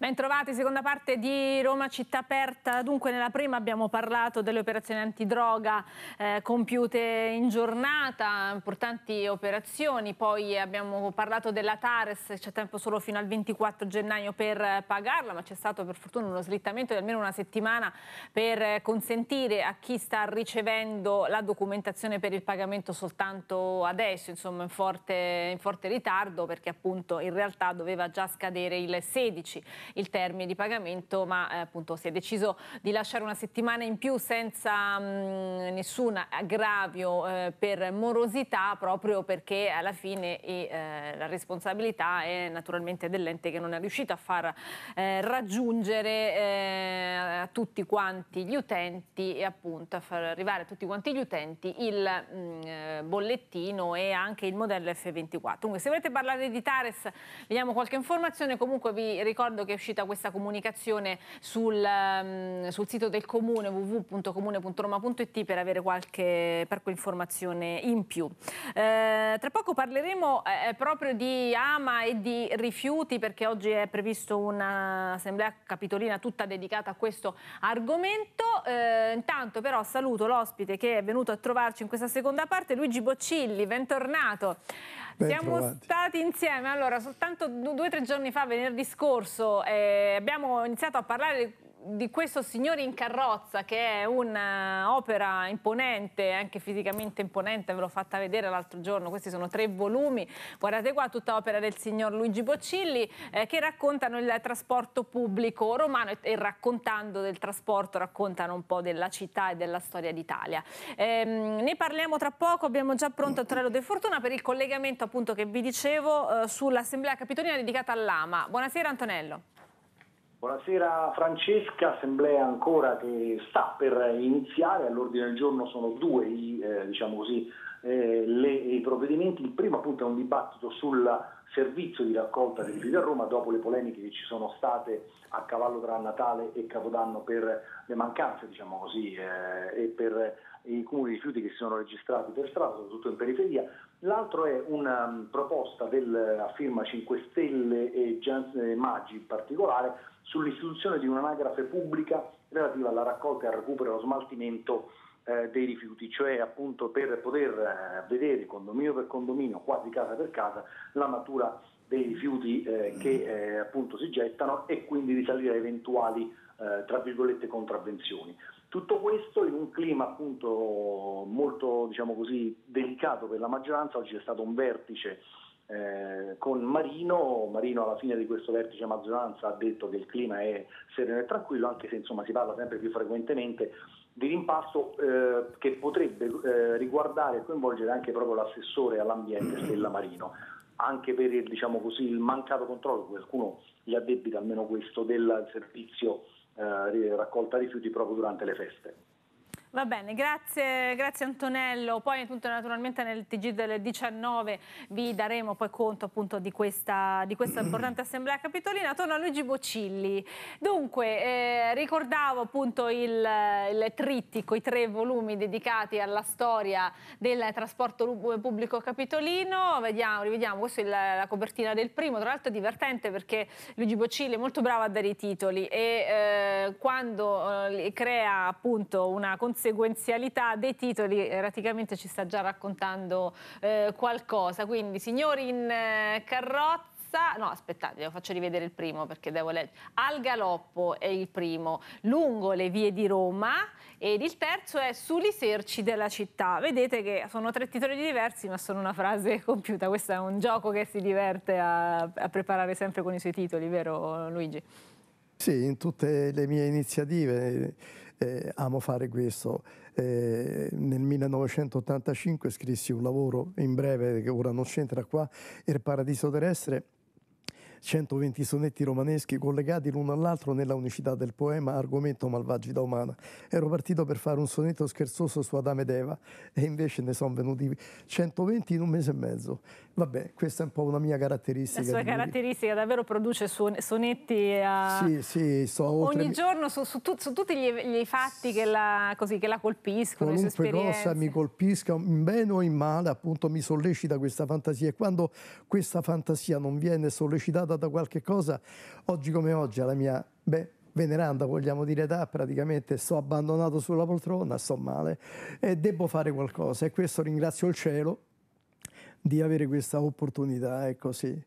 Bentrovati, seconda parte di Roma Città Aperta. Dunque nella prima abbiamo parlato delle operazioni antidroga eh, compiute in giornata, importanti operazioni, poi abbiamo parlato della Tares, c'è tempo solo fino al 24 gennaio per pagarla, ma c'è stato per fortuna uno slittamento di almeno una settimana per consentire a chi sta ricevendo la documentazione per il pagamento soltanto adesso, insomma in forte, in forte ritardo perché appunto in realtà doveva già scadere il 16 il termine di pagamento, ma eh, appunto si è deciso di lasciare una settimana in più senza mh, mm, nessun aggravio eh, per morosità, proprio perché alla fine eh, la responsabilità è naturalmente dell'ente che non è riuscito a far eh, raggiungere eh, a tutti quanti gli utenti e appunto a far arrivare a tutti quanti gli utenti il mh, mm, eh, bollettino e anche il modello F24. Dunque, se volete parlare di Tares, vediamo qualche informazione, comunque vi ricordo che uscita questa comunicazione sul, um, sul sito del comune www.comune.roma.it per avere qualche, qualche informazione in più. Eh, tra poco parleremo eh, eh, proprio di ama e di rifiuti perché oggi è previsto un'assemblea capitolina tutta dedicata a questo argomento. Eh, intanto però saluto l'ospite che è venuto a trovarci in questa seconda parte, Luigi Boccilli, bentornato. Siamo stati insieme, allora, soltanto due o tre giorni fa, venerdì scorso, eh, abbiamo iniziato a parlare di questo Signore in carrozza che è un'opera imponente, anche fisicamente imponente, ve l'ho fatta vedere l'altro giorno, questi sono tre volumi, guardate qua tutta opera del signor Luigi Boccilli eh, che raccontano il trasporto pubblico romano e, e, raccontando del trasporto raccontano un po' della città e della storia d'Italia. Ehm, ne parliamo tra poco, abbiamo già pronto Antonello De Fortuna per il collegamento appunto che vi dicevo eh, sull'assemblea capitolina dedicata all'Ama. Buonasera Antonello. Buonasera Francesca, assemblea ancora che sta per iniziare, all'ordine del giorno sono due i, eh, diciamo così, eh, le, i provvedimenti. Il primo appunto è un dibattito sul servizio di raccolta dei rifiuti a Roma dopo le polemiche che ci sono state a cavallo tra Natale e Capodanno per le mancanze diciamo così, eh, e per i comuni rifiuti che si sono registrati per strada, soprattutto in periferia. L'altro è una mm, proposta della firma 5 Stelle e Gens eh, Maggi in particolare sull'istituzione di un'anagrafe pubblica relativa alla raccolta e al recupero e allo smaltimento eh, dei rifiuti, cioè appunto per poter eh, vedere condominio per condominio, quasi casa per casa, la natura dei rifiuti eh, che mm-hmm. eh, appunto si gettano e quindi risalire a eventuali eh, tra virgolette contravvenzioni. Tutto questo in un clima appunto molto diciamo così, delicato per la maggioranza, oggi è stato un vertice eh, con Marino. Marino alla fine di questo vertice maggioranza ha detto che il clima è sereno e tranquillo, anche se insomma, si parla sempre più frequentemente di rimpasto eh, che potrebbe eh, riguardare e coinvolgere anche proprio l'assessore all'ambiente Stella Marino anche per il, diciamo così, il mancato controllo, qualcuno gli addebita almeno questo del servizio eh, raccolta rifiuti proprio durante le feste. Va bene, grazie, grazie Antonello. Poi appunto, naturalmente nel TG del 19 vi daremo poi conto appunto di questa, di questa importante assemblea capitolina. Torno a Luigi Bocilli. Dunque, eh, ricordavo appunto il, il, trittico, i tre volumi dedicati alla storia del trasporto eh, pubblico capitolino. Vediamo, rivediamo, questa è la, la copertina del primo. Tra l'altro è divertente perché Luigi Bocilli è molto bravo a dare i titoli e eh, quando eh, crea appunto una consultazione conseguenzialità dei titoli eh, praticamente ci sta già raccontando eh, qualcosa. Quindi signori in eh, carrozza no aspettate lo faccio rivedere il primo perché devo leggere al galoppo è il primo lungo le vie di Roma ed il terzo è sugli serci della città vedete che sono tre titoli diversi ma sono una frase compiuta questo è un gioco che si diverte a, a preparare sempre con i suoi titoli vero Luigi? Sì, in tutte le mie iniziative eh, amo fare questo. Eh, nel 1985 scrissi un lavoro in breve che ora non c'entra qua, Il paradiso terrestre 120 sonetti romaneschi collegati l'uno all'altro nella unicità del poema Argomento da umana. Ero partito per fare un sonetto scherzoso su Adame ed Eva e invece ne sono venuti 120 in un mese e mezzo. Vabbè, questa è un po' una mia caratteristica. La sua caratteristica, davvero produce sonetti a... Sì, sì, so ogni mi... giorno su, su, tu, su, tutti gli, gli fatti che la, così, che la colpiscono, Qualunque cosa mi colpisca, in bene o in male, appunto mi sollecita questa fantasia e quando questa fantasia non viene sollecitata data qualche cosa, oggi come oggi, alla mia beh, veneranda, vogliamo dire, età, praticamente sto abbandonato sulla poltrona, sto male e devo fare qualcosa. E questo ringrazio il cielo di avere questa opportunità, ecco sì.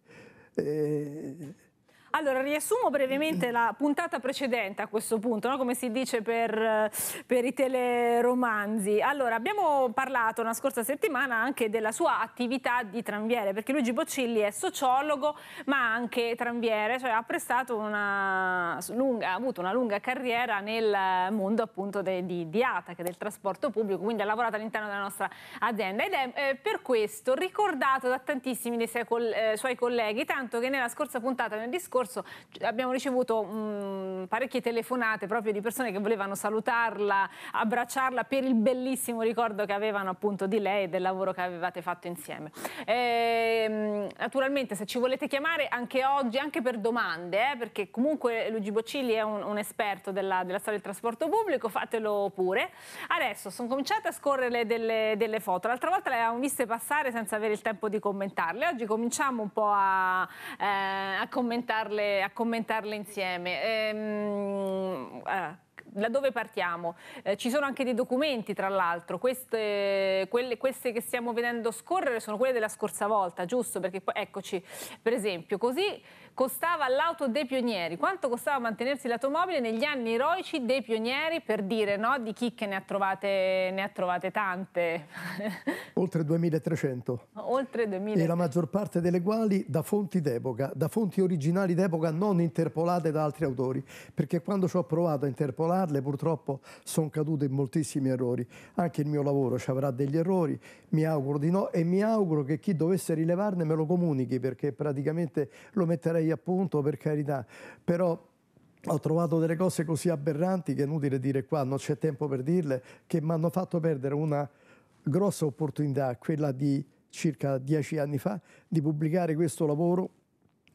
Allora, riassumo brevemente la puntata precedente a questo punto, no? come si dice per, per, i teleromanzi. Allora, abbiamo parlato la scorsa settimana anche della sua attività di tranviere, perché Luigi Boccilli è sociologo, ma anche tranviere, cioè ha prestato una lunga, ha avuto una lunga carriera nel mondo appunto de, di, di ATAC, del trasporto pubblico, quindi ha lavorato all'interno della nostra azienda ed è eh, per questo ricordato da tantissimi dei suoi, coll eh, suoi colleghi, tanto che nella scorsa puntata nel discorso scorso abbiamo ricevuto mh, mhmm, parecchie telefonate proprio di persone che volevano salutarla, abbracciarla per il bellissimo ricordo che avevano appunto di lei e del lavoro che avevate fatto insieme. E, ehm, naturalmente se ci volete chiamare anche oggi, anche per domande, eh, perché comunque Luigi Boccilli è un, un esperto della, della, storia del trasporto pubblico, fatelo pure. Adesso sono cominciate a scorrere delle, delle foto, l'altra volta le avevamo viste passare senza avere il tempo di commentarle, oggi cominciamo un po' a... Eh, a commentarle, a commentarle insieme. Ehm, ah da dove partiamo? Eh, ci sono anche dei documenti, tra l'altro, queste, quelle, queste che stiamo vedendo scorrere sono quelle della scorsa volta, giusto? Perché poi, eccoci, per esempio, così costava l'auto dei pionieri, quanto costava mantenersi l'automobile negli anni eroici dei pionieri per dire no, di chicche ne ha trovate, ne ha trovate tante. Oltre 2300. Oltre 2300. E la maggior parte delle quali da fonti d'epoca, da fonti originali d'epoca non interpolate da altri autori, perché quando ci ho provato a interpolarle purtroppo sono cadute in moltissimi errori. Anche il mio lavoro ci avrà degli errori, mi auguro di no e mi auguro che chi dovesse rilevarne me lo comunichi perché praticamente lo metterei lei appunto, per carità, però ho trovato delle cose così aberranti che è inutile dire qua, non c'è tempo per dirle, che mi hanno fatto perdere una grossa opportunità, quella di circa dieci anni fa, di pubblicare questo lavoro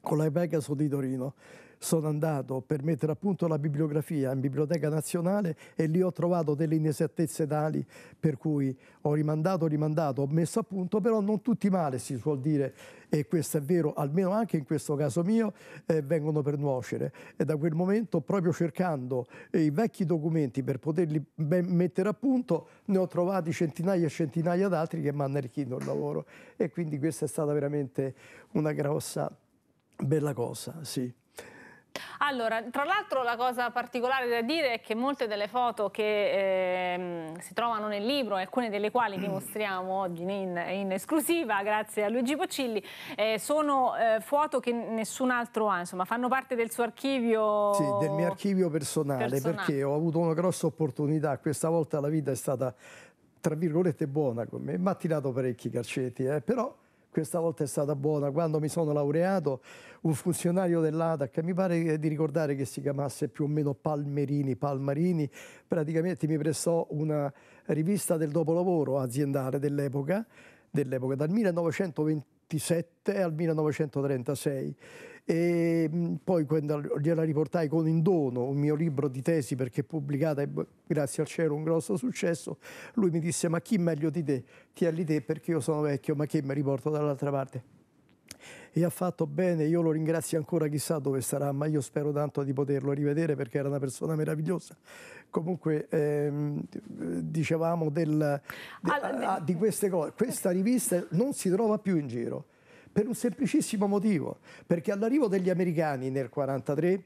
con la Pegaso di Torino sono andato per mettere a punto la bibliografia in Biblioteca Nazionale e lì ho trovato delle inesattezze tali per cui ho rimandato, rimandato, ho messo a punto, però non tutti male si suol dire e questo è vero, almeno anche in questo caso mio, eh, vengono per nuocere. E da quel momento, proprio cercando eh, i vecchi documenti per poterli mettere a punto, ne ho trovati centinaia e centinaia d'altri che mi hanno arricchito il lavoro. E quindi questa è stata veramente una grossa, bella cosa, sì. Allora, tra l'altro la cosa particolare da dire è che molte delle foto che ehm, si trovano nel libro, alcune delle quali vi mm. mostriamo oggi in, in esclusiva, grazie a Luigi Boccilli, eh, sono eh, foto che nessun altro ha, insomma, fanno parte del suo archivio... Sì, del mio archivio personale, personale. perché ho avuto una grossa opportunità, questa volta la vita è stata tra virgolette buona con me, mi ha tirato parecchi calcetti, eh, però questa volta è stata buona. Quando mi sono laureato, un funzionario dell'ADAC, mi pare di ricordare che si chiamasse più o meno Palmerini, Palmarini, praticamente mi prestò una rivista del dopolavoro aziendale dell'epoca, dell'epoca dal 1920 1927 al 1936 e poi quando gliela riportai con in dono un mio libro di tesi perché pubblicata e grazie al cielo un grosso successo, lui mi disse ma chi meglio di te? Ti è lì te perché io sono vecchio ma che mi riporto dall'altra parte? e ha fatto bene, io lo ringrazio ancora, chissà dove sarà, ma io spero tanto di poterlo rivedere perché era una persona meravigliosa. Comunque ehm, dicevamo del, de, Alla, a, ah, ah, di queste cose, questa rivista non si trova più in giro per un semplicissimo motivo, perché all'arrivo degli americani nel 1943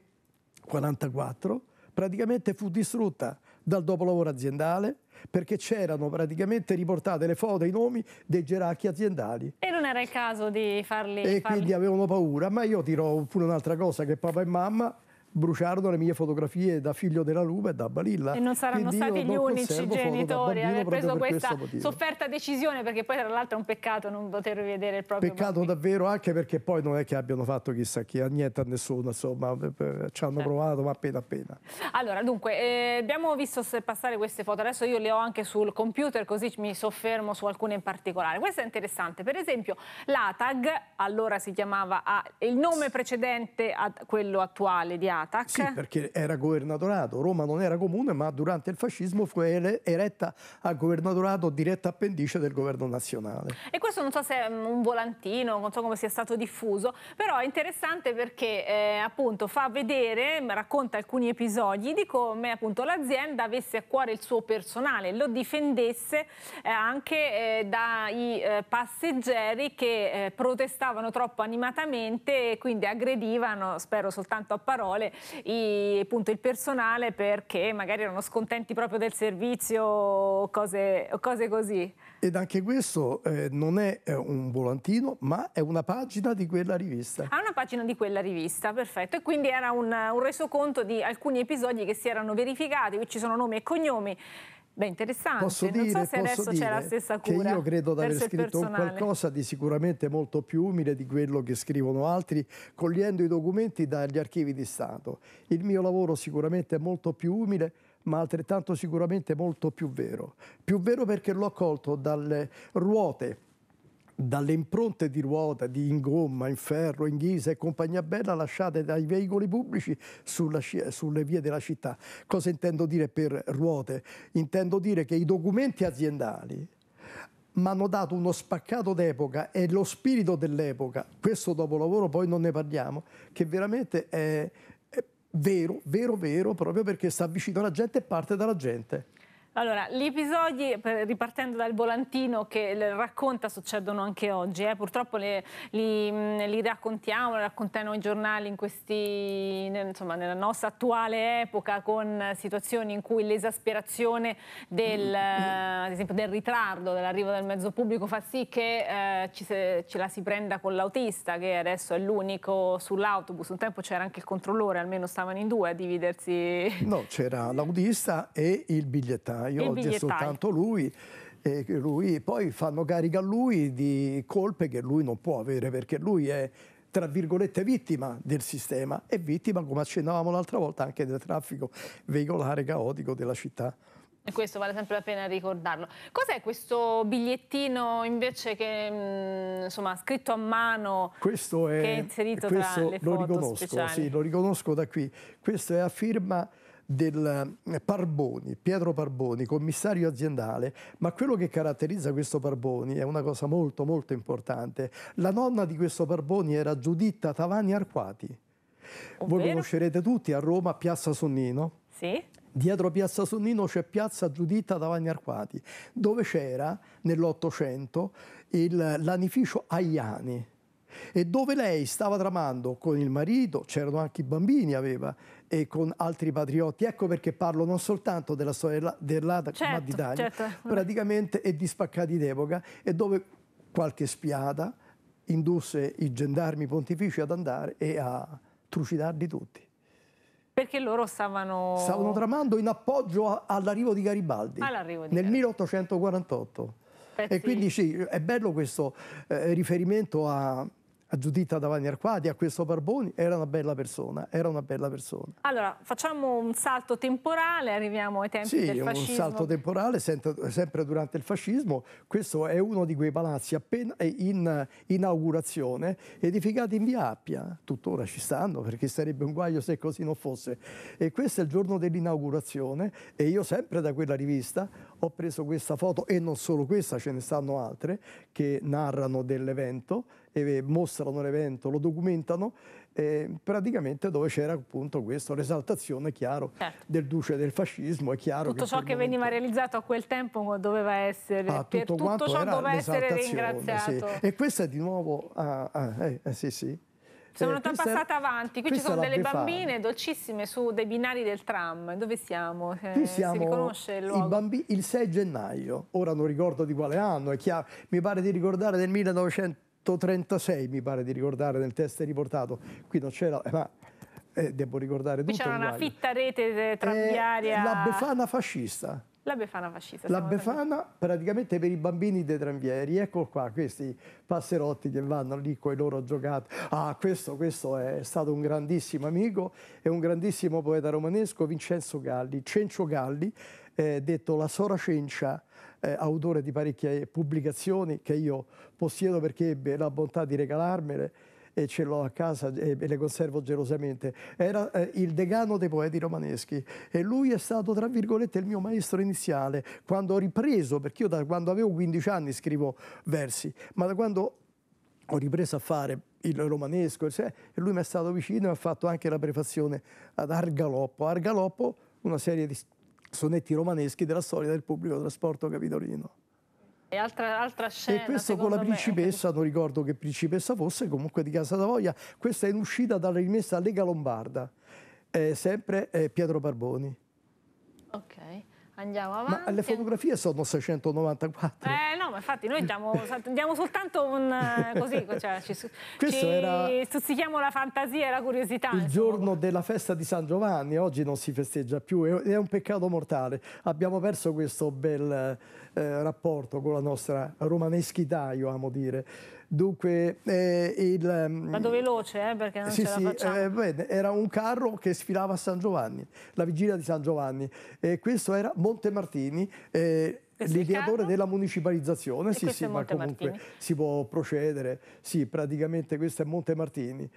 44, praticamente fu distrutta dal dopolavoro aziendale perché c'erano praticamente riportate le foto e i nomi dei gerarchi aziendali. E non era il caso di farli... E farli... quindi avevano paura, ma io dirò pure un'altra cosa che papà e mamma bruciarono le mie fotografie da figlio della lupa e da balilla. E non saranno Quindi stati gli unici genitori eh. a aver preso questa sofferta decisione, perché poi tra l'altro è un peccato non poter rivedere il proprio Peccato bambino. davvero, anche perché poi non è che abbiano fatto chissà chi, a niente a nessuno, insomma, eh, eh, ci hanno certo. provato, ma appena appena. Allora, dunque, eh, abbiamo visto passare queste foto, adesso io le ho anche sul computer, così mi soffermo su alcune in particolare. Questa è interessante, per esempio l'ATAG, allora si chiamava, ah, il nome precedente a quello attuale di ATAG, Atac. Sì, perché era governatorato, Roma non era comune, ma durante il fascismo fu eretta a governatorato diretta appendice del governo nazionale. E questo non so se è mm, un volantino, non so come sia stato diffuso, però è interessante perché eh, appunto fa vedere, mm, racconta alcuni episodi di come appunto l'azienda avesse a cuore il suo personale, lo difendesse eh, anche eh, dai eh, passeggeri che eh, protestavano troppo animatamente e quindi aggredivano, spero soltanto a parole, i, appunto, il personale perché magari erano scontenti proprio del servizio o cose, cose, così. Ed anche questo eh, non è eh, un volantino, ma è una pagina di quella rivista. Ah, una pagina di quella rivista, perfetto. E quindi era un, un resoconto di alcuni episodi che si erano verificati, qui ci sono nomi e cognomi Beh, interessante. Posso dire, so se posso dire che io credo di aver scritto qualcosa di sicuramente molto più umile di quello che scrivono altri, cogliendo i documenti dagli archivi di Stato. Il mio lavoro sicuramente è molto più umile, ma altrettanto sicuramente molto più vero. Più vero perché l'ho colto dalle ruote dalle impronte di ruota, di ingomma, in ferro, in ghisa e compagnia bella lasciate dai veicoli pubblici sulla, sulle vie della città. Cosa intendo dire per ruote? Intendo dire che i documenti aziendali mi hanno dato uno spaccato d'epoca e lo spirito dell'epoca, questo dopo lavoro poi non ne parliamo, che veramente è, è vero, vero, vero, proprio perché sta vicino alla gente e parte dalla gente. Allora, gli episodi, ripartendo dal volantino che racconta, succedono anche oggi. Eh. Purtroppo le, li, mm, li, raccontiamo, li raccontano i giornali in questi, insomma, nella nostra attuale epoca con situazioni in cui l'esasperazione del, mm. eh, esempio, del ritardo, dell'arrivo del mezzo pubblico fa sì che eh, ci, se, ce la si prenda con l'autista, che adesso è l'unico sull'autobus. Un tempo c'era anche il controllore, almeno stavano in due a dividersi. No, c'era l'autista e il bigliettario io oggi è soltanto lui e lui, poi fanno carica a lui di colpe che lui non può avere perché lui è tra virgolette vittima del sistema e vittima come accennavamo l'altra volta anche del traffico veicolare caotico della città. E questo vale sempre la pena ricordarlo. Cos'è questo bigliettino invece che mm, insomma scritto a mano questo è, che è inserito questo tra le foto lo riconosco, speciali? Sì, lo riconosco da qui. Questo è a firma del eh, Parboni, Pietro Parboni, commissario aziendale, ma quello che caratterizza questo Parboni è una cosa molto molto importante. La nonna di questo Parboni era Giuditta Tavani Arquati. Ovvero? Voi conoscerete tutti a Roma, Piazza Sonnino. Sì. Dietro Piazza Sonnino c'è Piazza Giuditta Tavani Arquati, dove c'era nell'Ottocento l'anificio Aiani e dove lei stava tramando con il marito, c'erano anche i bambini aveva, e con altri patriotti. Ecco perché parlo non soltanto della storia dell'Ata, certo, ma di Tania, certo. praticamente e di spaccati d'epoca, e dove qualche spiata indusse i gendarmi pontifici ad andare e a trucidarli tutti. Perché loro stavano... Stavano tramando in appoggio all'arrivo di Garibaldi all'arrivo di nel Garibaldi. 1848. Pezzi. E quindi sì, è bello questo eh, riferimento a, a Giuditta Davani Arquadi a questo Barboni, era una bella persona, era una bella persona. Allora, facciamo un salto temporale, arriviamo ai tempi sì, del fascismo. Sì, un salto temporale, sempre durante il fascismo. Questo è uno di quei palazzi appena eh, in eh, inaugurazione, edificati in via Appia. Tuttora ci stanno, perché sarebbe un guaio se così non fosse. E questo è il giorno dell'inaugurazione e io sempre da quella rivista ho preso questa foto, e non solo questa, ce ne stanno altre, che narrano dell'evento, eh, mostrano l'evento, lo documentano, eh, praticamente dove c'era appunto questa l'esaltazione, chiaro, certo. del duce del fascismo, è chiaro. Tutto ciò che veniva realizzato a quel tempo doveva essere, ah, per tutto, ciò doveva essere ringraziato. Sì. E questa è di nuovo, ah, ah, eh, eh sì sì. Sono eh, passata avanti, qui ci sono delle bambine dolcissime su dei binari del tram. Dove siamo? Eh, qui siamo si riconosce il, luogo. il 6 gennaio, ora non ricordo di quale anno, è chiaro, mi pare di ricordare del 1900 136 mi pare di ricordare nel test riportato, qui non c'era, eh, ma eh, devo ricordare qui tutto. C'era una fitta rete eh, eh, tranviaria. Eh, la Befana fascista. La Befana fascista. La Befana sempre... praticamente per i bambini dei tranvieri, ecco qua questi passerotti che vanno lì con i loro giocati. Ah, questo, questo, è stato un grandissimo amico e un grandissimo poeta romanesco, Vincenzo Galli, Cencio Galli, eh, detto la Sora Cencia, eh, autore di parecchie pubblicazioni che io possiedo perché ebbe la bontà di regalarmele e ce l'ho a casa e le conservo gelosamente. Era eh, il decano dei poeti romaneschi e lui è stato, tra virgolette, il mio maestro iniziale quando ho ripreso, perché io da quando avevo 15 anni scrivo versi, ma da quando ho ripreso a fare il romanesco, cioè, e lui mi è stato vicino e ha fatto anche la prefazione ad Argaloppo. Argaloppo, una serie di sonetti romaneschi della storia del pubblico trasporto capitolino. E altra, altra scena, e questo con la principessa, me... non ricordo che principessa fosse, comunque di Casa Savoia, questa è in uscita dalla rimessa Lega Lombarda, eh, sempre eh, Pietro Barboni. Ok. Andiamo avanti. Ma le fotografie sono 694. Eh no, ma infatti noi diamo, diamo soltanto un eh, così, cioè ci, Questo ci era stuzzichiamo la fantasia e la curiosità. Il giorno della festa di San Giovanni, oggi non si festeggia più, è un peccato mortale. Abbiamo perso questo bel eh, rapporto con la nostra romaneschità, io amo dire. Dunque, eh, il, Vado mm, veloce, eh, perché non sì, ce la facciamo. eh, beh, era un carro che sfilava a San Giovanni, la vigilia di San Giovanni. Eh, questo era Montemartini, eh, l'ideatore della municipalizzazione. E sì, sì, ma comunque Martini. si può procedere. Sì, praticamente questo è Monte Martini.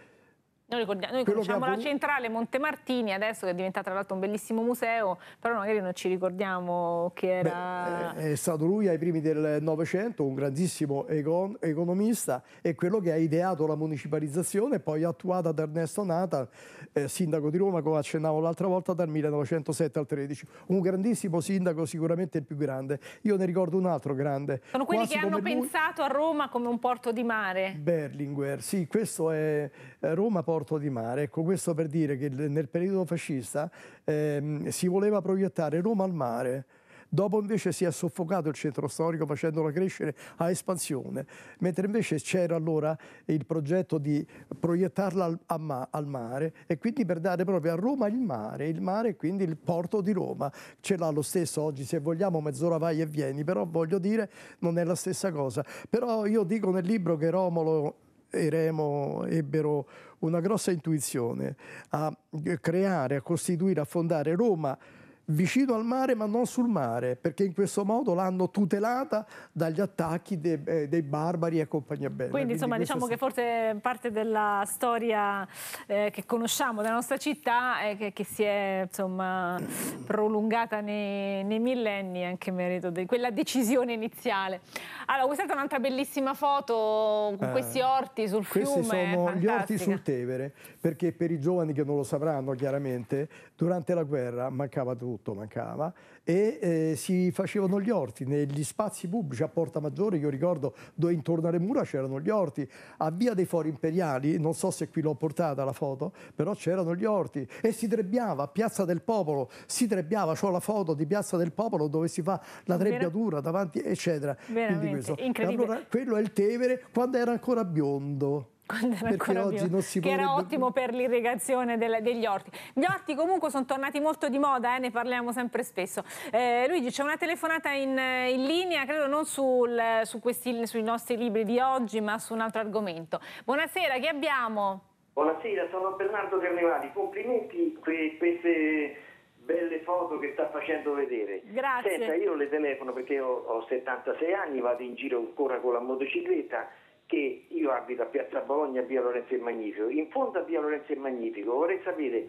Noi, ricordiamo, noi conosciamo la centrale Montemartini adesso che è diventata tra l'altro un bellissimo museo, però magari non ci ricordiamo che era... Beh, è stato lui ai primi del Novecento, un grandissimo econ economista e quello che ha ideato la municipalizzazione poi attuata da Ernesto Nata, eh, sindaco di Roma, come accennavo l'altra volta, dal 1907 al 13. Un grandissimo sindaco, sicuramente il più grande. Io ne ricordo un altro grande. Sono quelli che hanno lui... pensato a Roma come un porto di mare. Berlinguer, sì, questo è eh, Roma Poi porto di mare. Ecco, questo per dire che nel periodo fascista ehm, si voleva proiettare Roma al mare, dopo invece si è soffocato il centro storico facendolo crescere a espansione, mentre invece c'era allora il progetto di proiettarla al, ma al, mare e quindi per dare proprio a Roma il mare, il mare e quindi il porto di Roma. Ce l'ha lo stesso oggi, se vogliamo mezz'ora vai e vieni, però voglio dire non è la stessa cosa. Però io dico nel libro che Romolo e Remo ebbero una grossa intuizione a eh, creare, a costituire, a fondare Roma vicino al mare ma non sul mare, perché in questo modo l'hanno tutelata dagli attacchi de, eh, dei barbari e compagnia bella. Quindi, Quindi insomma diciamo che forse parte della storia eh, che conosciamo della nostra città è che, che, si è insomma, prolungata nei, nei, millenni anche in merito di quella decisione iniziale. Allora questa è un'altra bellissima foto con eh, questi orti sul questi fiume. Questi sono fantastica. gli orti sul Tevere, perché per i giovani che non lo sapranno chiaramente, durante la guerra mancava tutto tutto mancava, e eh, si facevano gli orti negli spazi pubblici a Porta Maggiore, io ricordo dove intorno alle mura c'erano gli orti, a Via dei Fori Imperiali, non so se qui l'ho portata la foto, però c'erano gli orti e si trebbiava a Piazza del Popolo, si trebbiava, ho la foto di Piazza del Popolo dove si fa la trebbiatura davanti, eccetera. Veramente, Quindi questo. allora quello è il Tevere quando era ancora biondo quando era perché oggi più, non si che potrebbe... era ottimo per l'irrigazione degli orti. Gli orti comunque sono tornati molto di moda, eh, ne parliamo sempre spesso. Eh, Luigi, c'è una telefonata in, in linea, credo non sul, su questi, sui nostri libri di oggi, ma su un altro argomento. Buonasera, chi abbiamo? Buonasera, sono Bernardo Carnevali. Complimenti per queste belle foto che sta facendo vedere. Grazie. Senta, io le telefono perché ho, ho 76 anni, vado in giro ancora con la motocicletta che io abito a Piazza Bologna, via Lorenzo il Magnifico, in fondo a via Lorenzo il Magnifico, vorrei sapere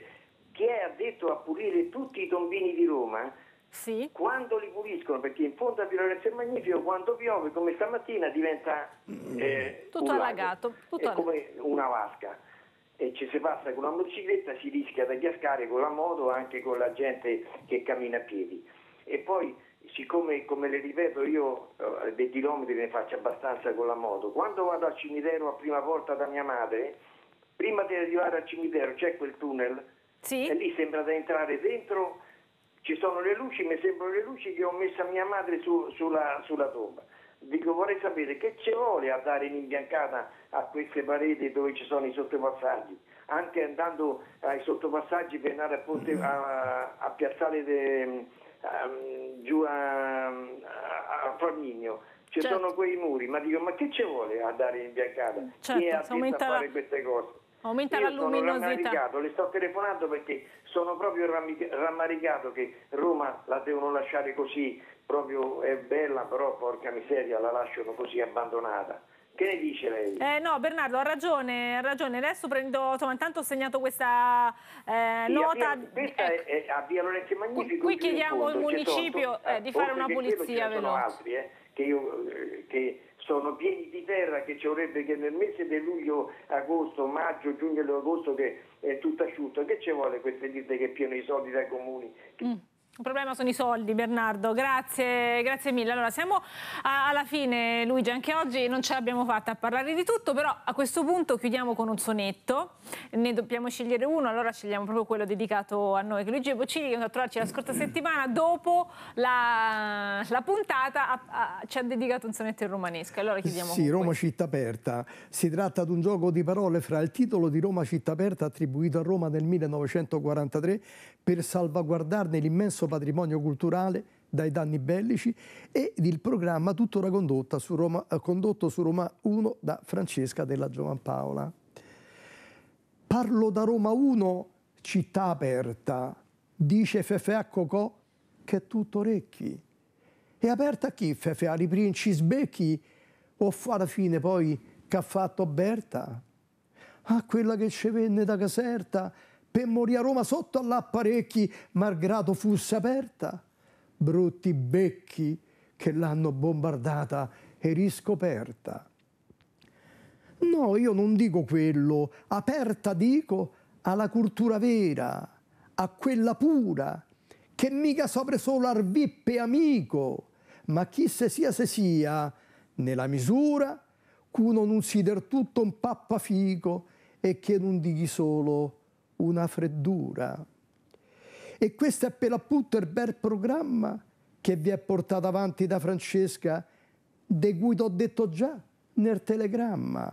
chi è addetto a pulire tutti i tombini di Roma, sì. quando li puliscono, perché in fondo a Via Lorenzo il Magnifico quando piove, come stamattina, diventa mm. eh, tutto allagato, tutto è come una vasca. E ci si passa con la motocicletta, si rischia di gascare con la moto, anche con la gente che cammina a piedi. E poi siccome come le ripeto io eh, dei chilometri ne faccio abbastanza con la moto, quando vado al cimitero a prima volta da mia madre, prima di arrivare al cimitero c'è quel tunnel sì. e lì sembra da entrare dentro, ci sono le luci, mi sembrano le luci che ho messo a mia madre su, sulla, sulla tomba. Dico vorrei sapere che ci vuole a dare un'imbiancata a queste pareti dove ci sono i sottopassaggi, anche andando ai sottopassaggi per andare a, Ponte, mm. a, a Piazzale de, um, giù a, a Flaminio ci certo. sono quei muri, ma dico ma che ci vuole a dare biancata? Certo, Chi è certo, aumenta a fare queste cose? Aumenta Io la luminosità. le sto telefonando perché sono proprio rammaricato che Roma la devono lasciare così, proprio è bella, però porca miseria la lasciano così abbandonata. Che ne dice lei? Eh, no, Bernardo ha ragione, ha ragione. Adesso prendo, insomma, intanto ho segnato questa eh, sì, nota. Via, questa ecco. è, è a Via Lorenzo Magnifico. Qui chiediamo al municipio eh, eh, di fare una pulizia veloce. Sono altri eh, che, io, che sono pieni di terra che ci vorrebbe che nel mese di luglio, agosto, maggio, giugno agosto che è tutto asciutto. Che ci vuole queste ditte che pieno i soldi dai comuni? Mm. Il problema sono i soldi, Bernardo. Grazie, grazie mille. Allora, siamo a, alla fine, Luigi. Anche oggi non ce l'abbiamo fatta a parlare di tutto, però a questo punto chiudiamo con un sonetto. Ne dobbiamo scegliere uno, allora scegliamo proprio quello dedicato a noi. Che Luigi Boccini, che è venuto a trovarci la scorsa settimana, dopo la, la puntata, a, a, ci ha dedicato un sonetto in romanesco. Allora chiudiamo Sì, Roma questo. città aperta. Si tratta di un gioco di parole fra il titolo di Roma città aperta attribuito a Roma nel 1943 per salvaguardarne l'immenso patrimonio culturale dai danni bellici ed il programma tuttora eh, condotto su Roma, condotto su Roma 1 da Francesca della Giovanpaola. Parlo da Roma 1, città aperta, dice Fefe a Cocò che è tutto orecchi. E aperta a chi Fefe? A Riprinci Sbecchi o la fine poi che ha fatto Berta? A quella che ci venne da Caserta per morire a Roma sotto all'apparecchi, malgrado fosse aperta. Brutti becchi che l'hanno bombardata e riscoperta. No, io non dico quello, aperta dico alla cultura vera, a quella pura, che mica sopra solo al vippe amico, ma chi se sia se sia, nella misura, che non si del tutto un pappafico e che non dichi solo una freddura. E questo è per appunto il bel programma che vi è portato avanti da Francesca, di cui ti ho detto già nel telegramma.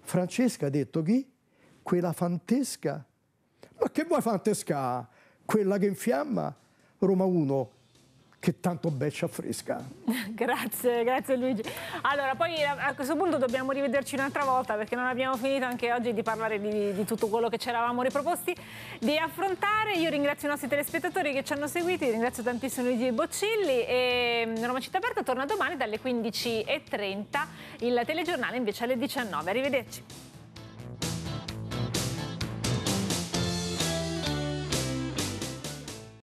Francesca ha detto chi? Quella fantesca. Ma che vuoi fantesca? Quella che infiamma? Roma 1 che tanto beccia fresca. grazie, grazie Luigi. Allora, poi a questo punto dobbiamo rivederci un'altra volta perché non abbiamo finito anche oggi di parlare di, di tutto quello che ci eravamo riproposti di affrontare. Io ringrazio i nostri telespettatori che ci hanno seguiti, ringrazio tantissimo Luigi Boccilli e mm, Roma Città Aperta torna domani dalle 15.30, il telegiornale invece alle 19. Arrivederci.